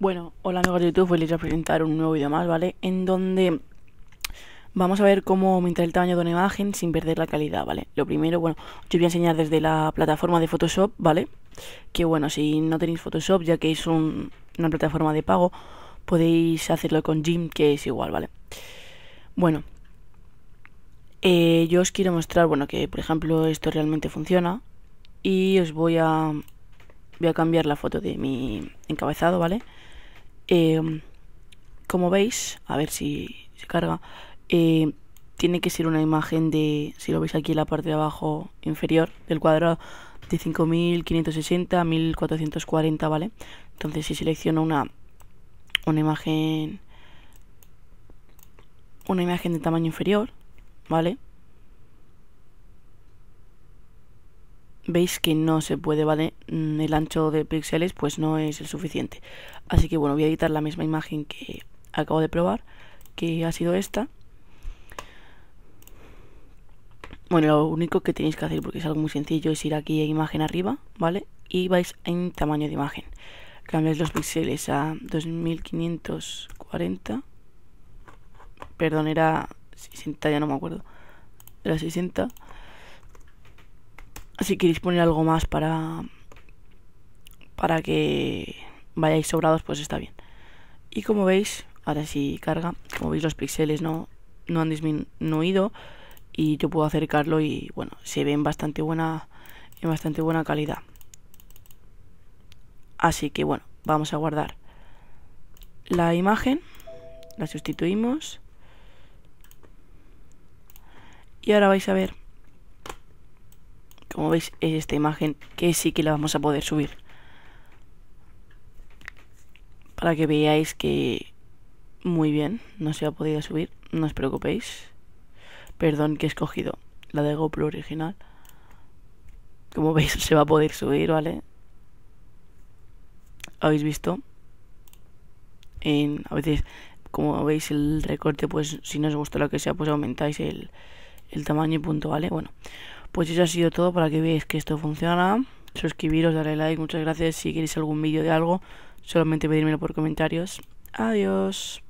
Bueno, hola amigos de YouTube, voy a presentar un nuevo vídeo más, ¿vale? En donde vamos a ver cómo aumentar el tamaño de una imagen sin perder la calidad, ¿vale? Lo primero, bueno, yo voy a enseñar desde la plataforma de Photoshop, ¿vale? Que bueno, si no tenéis Photoshop, ya que es una plataforma de pago, podéis hacerlo con GIMP, que es igual, ¿vale? Bueno, eh, yo os quiero mostrar, bueno, que por ejemplo esto realmente funciona y os voy a voy a cambiar la foto de mi encabezado, ¿vale? Em, como veis, a ver si se carga, em, tiene que ser una imagen de, si lo veis aquí en la parte de abajo inferior del cuadro de 5560 1440, ¿vale? Entonces si selecciono una, una imagen, una imagen de tamaño inferior, ¿vale? veis que no se puede, ¿vale? Mm, el ancho de píxeles pues no es el suficiente. Así que bueno, voy a editar la misma imagen que acabo de probar, que ha sido esta. Bueno, lo único que tenéis que hacer, porque es algo muy sencillo, es ir aquí a imagen arriba, ¿vale? Y vais en tamaño de imagen. Cambiáis los píxeles a 2540. Perdón, era 60, ya no me acuerdo. Era 60 si queréis poner algo más para para que vayáis sobrados, pues está bien. Y como veis, ahora sí carga, como veis los píxeles no, no han disminuido y yo puedo acercarlo y bueno, se ve bastante buena, en bastante buena calidad. Así que bueno, vamos a guardar la imagen, la sustituimos y ahora vais a ver como veis es esta imagen que sí que la vamos a poder subir para que veáis que muy bien no se ha podido subir no os preocupéis perdón que he escogido la de GoPro original como veis se va a poder subir vale habéis visto en, a veces como veis el recorte pues si no os gusta lo que sea pues aumentáis el, el tamaño y punto vale bueno pues eso ha sido todo para que veáis que esto funciona. Suscribiros, darle like, muchas gracias. Si queréis algún vídeo de algo, solamente pedírmelo por comentarios. Adiós.